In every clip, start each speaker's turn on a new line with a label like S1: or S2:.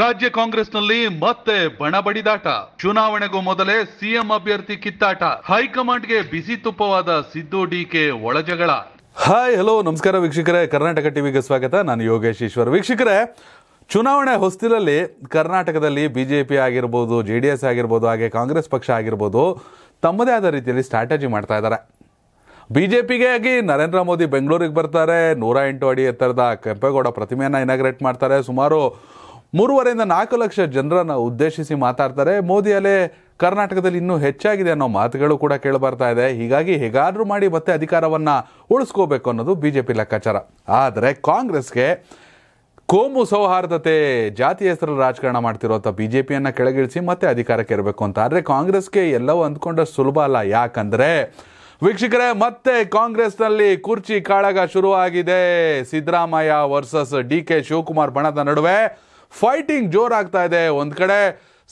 S1: ರಾಜ್ಯ ಕಾಂಗ್ರೆಸ್ನಲ್ಲಿ ಮತ್ತೆ ಬಣಬಡಿದಾಟ ಚುನಾವಣೆಗೂ ಮೊದಲೇ ಸಿಎಂ ಅಭ್ಯರ್ಥಿ ಕಿತ್ತಾಟ ಹೈಕಮಾಂಡ್ಗೆ ಬಿಸಿ ತುಪ್ಪವಾದ ಸಿದ್ದು ಡಿಕೆ ಒಳಜಗಳ ಹಾಯ್ ಹಲೋ ನಮಸ್ಕಾರ ವೀಕ್ಷಕರೇ ಕರ್ನಾಟಕ ಟಿವಿಗೆ ಸ್ವಾಗತ ನಾನು ಯೋಗೇಶ್ ಈಶ್ವರ್ ವೀಕ್ಷಕರೇ ಚುನಾವಣೆ ಹೊಸ್ತಿಲಲ್ಲಿ ಕರ್ನಾಟಕದಲ್ಲಿ ಬಿ ಜೆ ಪಿ ಆಗಿರ್ಬೋದು ಜೆ ಡಿ ಎಸ್ ಆಗಿರ್ಬೋದು ಹಾಗೆ ಕಾಂಗ್ರೆಸ್ ಪಕ್ಷ ಆಗಿರ್ಬೋದು ತಮ್ಮದೇ ಆದ ರೀತಿಯಲ್ಲಿ ಸ್ಟ್ರಾಟಜಿ ಮಾಡ್ತಾ ಇದ್ದಾರೆ ಬಿ ಜೆ ಪಿಗೆ ಆಗಿ ನರೇಂದ್ರ ಮೋದಿ ಬೆಂಗಳೂರಿಗೆ ಬರ್ತಾರೆ ನೂರ ಎಂಟು ಅಡಿ ಎತ್ತರದ ಕೆಂಪೇಗೌಡ ಪ್ರತಿಮೆಯನ್ನು ಇನಾಗ್ರೇಟ್ ಮಾಡ್ತಾರೆ ಸುಮಾರು ಮೂರುವರೆಯಿಂದ ನಾಲ್ಕು ಲಕ್ಷ ಜನರನ್ನು ಉದ್ದೇಶಿಸಿ ಮಾತಾಡ್ತಾರೆ ಮೋದಿ ಅಲೆ ಕರ್ನಾಟಕದಲ್ಲಿ ಇನ್ನೂ ಹೆಚ್ಚಾಗಿದೆ ಅನ್ನೋ ಮಾತುಗಳು ಕೂಡ ಕೇಳಬರ್ತಾ ಇದೆ ಹೀಗಾಗಿ ಹೇಗಾದರೂ ಮಾಡಿ ಮತ್ತೆ ಅಧಿಕಾರವನ್ನು ಉಳಿಸ್ಕೋಬೇಕು ಅನ್ನೋದು ಬಿ ಜೆ ಪಿ ಲೆಕ್ಕಾಚಾರ ಆದರೆ ಕಾಂಗ್ರೆಸ್ಗೆ ಕೋಮು ಸೌಹಾರ್ದತೆ ಜಾತಿ ಹೆಸರು ರಾಜಕಾರಣ ಮಾಡ್ತಿರೋಂಥ ಬಿ ಜೆ ಪಿಯನ್ನು ಕೆಳಗಿಳಿಸಿ ಮತ್ತೆ ಅಧಿಕಾರಕ್ಕೆ ಇರಬೇಕು ಅಂತ ಆದರೆ ಕಾಂಗ್ರೆಸ್ಗೆ ಎಲ್ಲವೂ ಅಂದ್ಕೊಂಡಷ್ಟು ಸುಲಭ ಅಲ್ಲ ಯಾಕಂದರೆ ವೀಕ್ಷಕರೇ ಮತ್ತೆ ಕಾಂಗ್ರೆಸ್ನಲ್ಲಿ ಕುರ್ಚಿ ಕಾಳಗ ಶುರುವಾಗಿದೆ Siddaramaiah versus D K Shivakumar ಬಣದ ನಡುವೆ ಫೈಟಿಂಗ್ ಜೋರಾಗ್ತಾ ಇದೆ ಒಂದು ಕಡೆ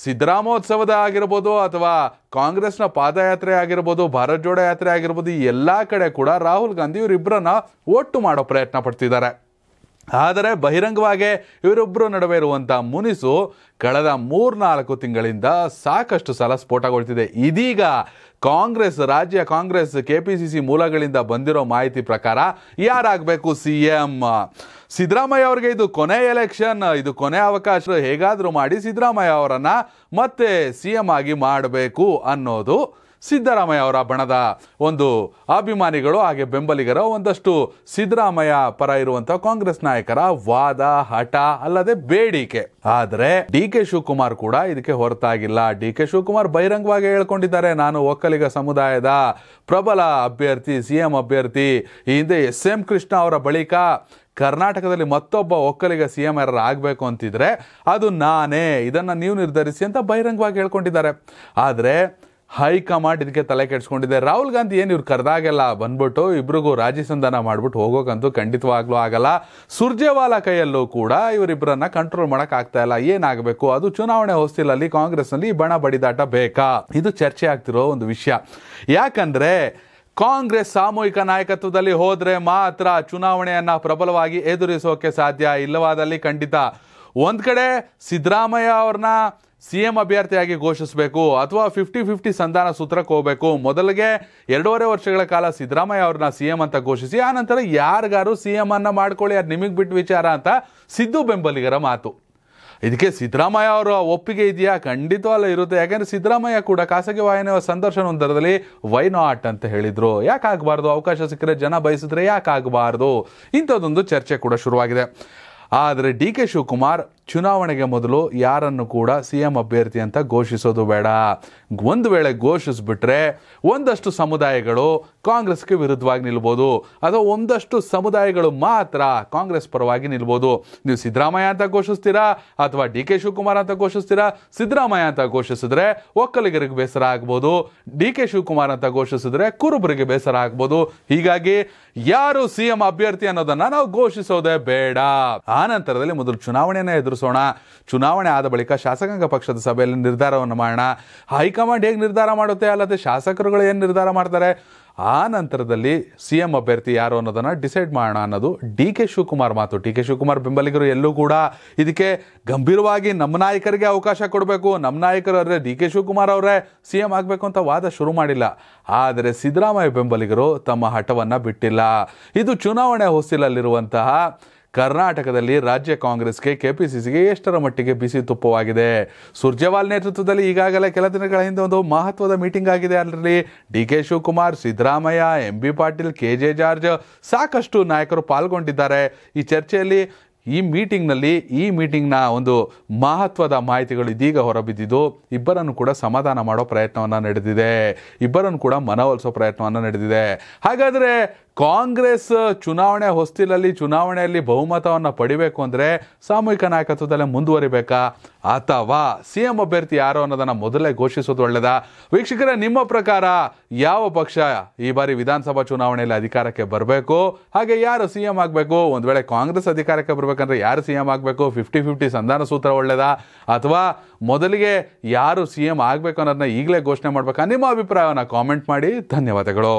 S1: ಸಿದ್ದರಾಮೋತ್ಸವದ ಆಗಿರ್ಬೋದು ಅಥವಾ ಕಾಂಗ್ರೆಸ್ನ ಪಾದಯಾತ್ರೆ ಆಗಿರ್ಬೋದು ಭಾರತ್ ಜೋಡ ಯಾತ್ರೆ ಆಗಿರ್ಬೋದು ಎಲ್ಲ ಕಡೆ ಕೂಡ ರಾಹುಲ್ ಗಾಂಧಿ ಇವರಿಬ್ಬರನ್ನ ಒಟ್ಟು ಮಾಡೋ ಪ್ರಯತ್ನ ಪಡ್ತಿದ್ದಾರೆ ಆದರೆ ಬಹಿರಂಗವಾಗಿ ಇವರೊಬ್ಬರು ನಡುವೆ ಇರುವಂಥ ಮುನಿಸು ಕಳೆದ ಮೂರ್ನಾಲ್ಕು ತಿಂಗಳಿಂದ ಸಾಕಷ್ಟು ಸಲ ಸ್ಫೋಟಗೊಳ್ತಿದೆ ಇದೀಗ ಕಾಂಗ್ರೆಸ್ ರಾಜ್ಯ Congress K P C C ಮೂಲಗಳಿಂದ ಬಂದಿರೋ ಮಾಹಿತಿ ಪ್ರಕಾರ ಯಾರಾಗಬೇಕು ಸಿ ಎಂ ಸಿದ್ದರಾಮಯ್ಯ ಅವ್ರಿಗೆ ಇದು ಕೊನೆ ಎಲೆಕ್ಷನ್ ಇದು ಕೊನೆ ಅವಕಾಶ ಹೇಗಾದರೂ ಮಾಡಿ ಸಿದ್ದರಾಮಯ್ಯ ಅವರನ್ನು ಮತ್ತೆ ಸಿ ಎಂ ಆಗಿ ಮಾಡಬೇಕು ಅನ್ನೋದು ಸಿದ್ದರಾಮಯ್ಯ ಅವರ ಬಣದ ಒಂದು ಅಭಿಮಾನಿಗಳು ಹಾಗೆ ಬೆಂಬಲಿಗರ ಒಂದಷ್ಟು ಸಿದ್ದರಾಮಯ್ಯ ಪರ ಇರುವಂತಹ ಕಾಂಗ್ರೆಸ್ ನಾಯಕರ ವಾದ ಹಠ ಅಲ್ಲದೆ ಬೇಡಿಕೆ ಆದರೆ ಡಿ ಕೆ ಶಿವಕುಮಾರ್ ಕೂಡ ಇದಕ್ಕೆ ಹೊರತಾಗಿಲ್ಲ ಡಿ ಕೆ ಶಿವಕುಮಾರ್ ಬಹಿರಂಗವಾಗಿ ಹೇಳ್ಕೊಂಡಿದ್ದಾರೆ ನಾನು ಒಕ್ಕಲಿಗ ಸಮುದಾಯದ ಪ್ರಬಲ ಅಭ್ಯರ್ಥಿ ಸಿಎಂ ಅಭ್ಯರ್ಥಿ ಈ ಹಿಂದೆ ಎಸ್ ಎಂ ಕೃಷ್ಣ ಅವರ ಬಳಿಕ ಕರ್ನಾಟಕದಲ್ಲಿ ಮತ್ತೊಬ್ಬ ಒಕ್ಕಲಿಗ ಸಿ ಎಂ ಆರ್ ಆಗಬೇಕು ಅಂತಿದ್ರೆ ಅದು ನಾನೇ ಇದನ್ನು ನೀವು ನಿರ್ಧರಿಸಿ ಅಂತ ಬಹಿರಂಗವಾಗಿ ಹೇಳ್ಕೊಂಡಿದ್ದಾರೆ ಆದರೆ ಹೈಕಮಾಂಡ್ ಇದಕ್ಕೆ ತಲೆ ಕೆಡಿಸ್ಕೊಂಡಿದೆ ರಾಹುಲ್ ಗಾಂಧಿ ಏನು ಇವ್ರು ಕರೆದಾಗೆಲ್ಲ ಬಂದ್ಬಿಟ್ಟು ಇಬ್ಬರಿಗೂ ರಾಜಿ ಸಂಧಾನ ಮಾಡ್ಬಿಟ್ಟು ಹೋಗೋಕ್ಕಂತೂ ಖಂಡಿತವಾಗ್ಲೂ ಆಗಲ್ಲ ಸುರ್ಜೇವಾಲಾ ಕೈಯಲ್ಲೂ ಕೂಡ ಇವರಿಬ್ಬರನ್ನ ಕಂಟ್ರೋಲ್ ಮಾಡಕ್ ಆಗ್ತಾ ಇಲ್ಲ ಏನಾಗಬೇಕು ಅದು ಚುನಾವಣೆ ಹೊಸ್ತಿಲಲ್ಲಿ ಕಾಂಗ್ರೆಸ್ನಲ್ಲಿ ಬಣ ಬಡಿದಾಟ ಬೇಕಾ ಇದು ಚರ್ಚೆ ಆಗ್ತಿರೋ ಒಂದು ವಿಷಯ ಯಾಕಂದ್ರೆ ಕಾಂಗ್ರೆಸ್ ಸಾಮೂಹಿಕ ನಾಯಕತ್ವದಲ್ಲಿ ಹೋದ್ರೆ ಮಾತ್ರ ಚುನಾವಣೆಯನ್ನ ಪ್ರಬಲವಾಗಿ ಎದುರಿಸೋಕೆ ಸಾಧ್ಯ ಇಲ್ಲವಾದಲ್ಲಿ ಖಂಡಿತ ಒಂದ್ ಕಡೆ ಸಿದ್ದರಾಮಯ್ಯ ಅವ್ರನ್ನ ಸಿಎಂ ಅಭ್ಯರ್ಥಿಯಾಗಿ ಘೋಷಿಸಬೇಕು ಅಥವಾ ಫಿಫ್ಟಿ ಫಿಫ್ಟಿ ಸಂಧಾನ ಸೂತ್ರಕ್ಕೆ ಹೋಗಬೇಕು ಮೊದಲಿಗೆ ಎರಡೂವರೆ ವರ್ಷಗಳ ಕಾಲ ಸಿದ್ದರಾಮಯ್ಯ ಅವ್ರನ್ನ ಸಿಎಂ ಅಂತ ಘೋಷಿಸಿ ಆ ನಂತರ ಯಾರಿಗಾರು ಸಿಎಂ ಅನ್ನ ಮಾಡ್ಕೊಳ್ಳಿ ಅದು ನಿಮಗೆ ಬಿಟ್ಟು ವಿಚಾರ ಅಂತ ಸಿದ್ದು ಬೆಂಬಲಿಗರ ಮಾತು ಇದಕ್ಕೆ ಸಿದ್ದರಾಮಯ್ಯ ಅವರ ಒಪ್ಪಿಗೆ ಇದೆಯಾ ಖಂಡಿತವಲ್ಲ ಇರುತ್ತೆ ಯಾಕೆಂದರೆ ಸಿದ್ದರಾಮಯ್ಯ ಕೂಡ ಖಾಸಗಿ ವಾಹಿನಿಯ ಸಂದರ್ಶನವೊಂದರದಲ್ಲಿ ವೈ ನಾಟ್ ಅಂತ ಹೇಳಿದರು ಯಾಕೆ ಆಗಬಾರ್ದು ಅವಕಾಶ ಸಿಕ್ಕರೆ ಜನ ಬಯಸಿದ್ರೆ ಯಾಕೆ ಆಗಬಾರ್ದು ಇಂಥದ್ದೊಂದು ಚರ್ಚೆ ಕೂಡ ಶುರುವಾಗಿದೆ ಆದರೆ ಡಿ ಕೆ ಶಿವಕುಮಾರ್ ಚುನಾವಣೆಗೆ ಮೊದಲು ಯಾರನ್ನು ಕೂಡ ಸಿಎಂ ಅಭ್ಯರ್ಥಿ ಅಂತ ಘೋಷಿಸೋದು ಬೇಡ ಒಂದು ವೇಳೆ ಘೋಷಿಸ್ಬಿಟ್ರೆ ಒಂದಷ್ಟು ಸಮುದಾಯಗಳು ಕಾಂಗ್ರೆಸ್ಗೆ ವಿರುದ್ಧವಾಗಿ ನಿಲ್ಬೋದು ಅಥವಾ ಒಂದಷ್ಟು ಸಮುದಾಯಗಳು ಮಾತ್ರ ಕಾಂಗ್ರೆಸ್ ಪರವಾಗಿ ನಿಲ್ಬೋದು ನೀವು ಸಿದ್ದರಾಮಯ್ಯ ಅಂತ ಘೋಷಿಸ್ತೀರಾ ಅಥವಾ ಡಿ ಕೆ ಶಿವಕುಮಾರ್ ಅಂತ ಘೋಷಿಸ್ತೀರಾ ಸಿದ್ದರಾಮಯ್ಯ ಅಂತ ಘೋಷಿಸಿದ್ರೆ ಒಕ್ಕಲಿಗರಿಗೆ ಬೇಸರ ಆಗ್ಬೋದು ಡಿ ಕೆ ಶಿವಕುಮಾರ್ ಅಂತ ಘೋಷಿಸಿದ್ರೆ ಕುರುಬರಿಗೆ ಬೇಸರ ಆಗ್ಬೋದು ಹೀಗಾಗಿ ಯಾರು ಸಿಎಂ ಅಭ್ಯರ್ಥಿ ಅನ್ನೋದನ್ನ ನಾವು ಘೋಷಿಸೋದೇ ಬೇಡ ಆ ನಂತರದಲ್ಲಿ ಮೊದಲು ಚುನಾವಣೆಯನ್ನ ಎದುರಿಸ ಮುಂದುವರಿಸೋಣ ಚುನಾವಣೆ ಆದ ಬಳಿಕ ಶಾಸಕಾಂಗ ಪಕ್ಷದ ಸಭೆಯಲ್ಲಿ ನಿರ್ಧಾರವನ್ನು ಮಾಡೋಣ ಹೈಕಮಾಂಡ್ ಹೇಗೆ ನಿರ್ಧಾರ ಮಾಡುತ್ತೆ ಅಲ್ಲದೆ ಶಾಸಕರುಗಳು ಏನು ನಿರ್ಧಾರ ಮಾಡ್ತಾರೆ ಆ ನಂತರದಲ್ಲಿ ಸಿ ಎಂ ಅಭ್ಯರ್ಥಿ ಯಾರು ಅನ್ನೋದನ್ನು ಡಿಸೈಡ್ ಮಾಡೋಣ ಅನ್ನೋದು ಡಿ ಕೆ ಶಿವಕುಮಾರ್ ಮಾತು ಡಿ ಕೆ ಶಿವಕುಮಾರ್ ಬೆಂಬಲಿಗರು ಎಲ್ಲೂ ಕೂಡ ಇದಕ್ಕೆ ಗಂಭೀರವಾಗಿ ನಮ್ಮ ನಾಯಕರಿಗೆ ಅವಕಾಶ ಕೊಡಬೇಕು ನಮ್ಮ ನಾಯಕರು ಅವರೇ ಡಿ ಕೆ ಶಿವಕುಮಾರ್ ಅವರೇ ಸಿ ಎಂ ಆಗಬೇಕು ಅಂತ ವಾದ ಶುರು ಮಾಡಿಲ್ಲ ಆದರೆ ಸಿದ್ದರಾಮಯ್ಯ ಬೆಂಬಲಿಗರು ತಮ್ಮ ಹಠವನ್ನು ಬಿಟ್ಟಿಲ್ಲ ಇದು ಚುನಾವಣೆ ಹೊಸ್ತಿಲಲ್ಲಿರುವಂತಹ ಕರ್ನಾಟಕದಲ್ಲಿ ರಾಜ್ಯ ಕಾಂಗ್ರೆಸ್ಗೆ ಕೆಪಿಸಿಸಿಗೆ ಎಷ್ಟರ ಮಟ್ಟಿಗೆ ಬಿಸಿ ತುಪ್ಪವಾಗಿದೆ ಸುರ್ಜೇವಾಲ್ ನೇತೃತ್ವದಲ್ಲಿ ಈಗಾಗಲೇ ಕೆಲ ದಿನಗಳ ಹಿಂದೆ ಒಂದು ಮಹತ್ವದ ಮೀಟಿಂಗ್ ಆಗಿದೆ ಅದರಲ್ಲಿ D K Shivakumar Siddaramaiah M B Patil K J George ಸಾಕಷ್ಟು ನಾಯಕರು ಪಾಲ್ಗೊಂಡಿದ್ದಾರೆ ಈ ಚರ್ಚೆಯಲ್ಲಿ ಈ ಮೀಟಿಂಗ್ನಲ್ಲಿ ಈ ಮೀಟಿಂಗ್ನ ಒಂದು ಮಹತ್ವದ ಮಾಹಿತಿಗಳು ಇದೀಗ ಹೊರಬಿದ್ದಿದ್ದು ಇಬ್ಬರನ್ನು ಕೂಡ ಸಮಾಧಾನ ಮಾಡೋ ಪ್ರಯತ್ನವನ್ನು ನಡೆದಿದೆ ಇಬ್ಬರನ್ನು ಕೂಡ ಮನವೊಲಿಸೋ ಪ್ರಯತ್ನವನ್ನು ನಡೆದಿದೆ ಹಾಗಾದರೆ ಕಾಂಗ್ರೆಸ್ ಚುನಾವಣೆ ಹೊಸ್ತಿಲಲ್ಲಿ ಚುನಾವಣೆಯಲ್ಲಿ ಬಹುಮತವನ್ನು ಪಡಿಬೇಕು ಅಂದರೆ ಸಾಮೂಹಿಕ ನಾಯಕತ್ವದಲ್ಲೇ ಮುಂದುವರಿಬೇಕಾ ಅಥವಾ ಸಿ ಎಂ ಅಭ್ಯರ್ಥಿ ಯಾರು ಅನ್ನೋದನ್ನು ಮೊದಲೇ ಘೋಷಿಸೋದು ಒಳ್ಳೆಯದ ವೀಕ್ಷಕರೇ ನಿಮ್ಮ ಪ್ರಕಾರ ಯಾವ ಪಕ್ಷ ಈ ಬಾರಿ ವಿಧಾನಸಭಾ ಚುನಾವಣೆಯಲ್ಲಿ ಅಧಿಕಾರಕ್ಕೆ ಬರಬೇಕು ಹಾಗೆ ಯಾರು ಸಿ ಎಂ ಆಗಬೇಕು ಒಂದು ವೇಳೆ ಕಾಂಗ್ರೆಸ್ ಅಧಿಕಾರಕ್ಕೆ ಬರಬೇಕಂದ್ರೆ ಯಾರು ಸಿ ಎಂ ಆಗಬೇಕು ಫಿಫ್ಟಿ ಫಿಫ್ಟಿ ಸಂಧಾನ ಸೂತ್ರ ಒಳ್ಳೆಯದಾ ಅಥವಾ ಮೊದಲಿಗೆ ಯಾರು ಸಿ ಎಂ ಆಗಬೇಕು ಅನ್ನೋದನ್ನ ಈಗಲೇ ಘೋಷಣೆ ಮಾಡಬೇಕಾ ನಿಮ್ಮ ಅಭಿಪ್ರಾಯವನ್ನು ಕಾಮೆಂಟ್ ಮಾಡಿ ಧನ್ಯವಾದಗಳು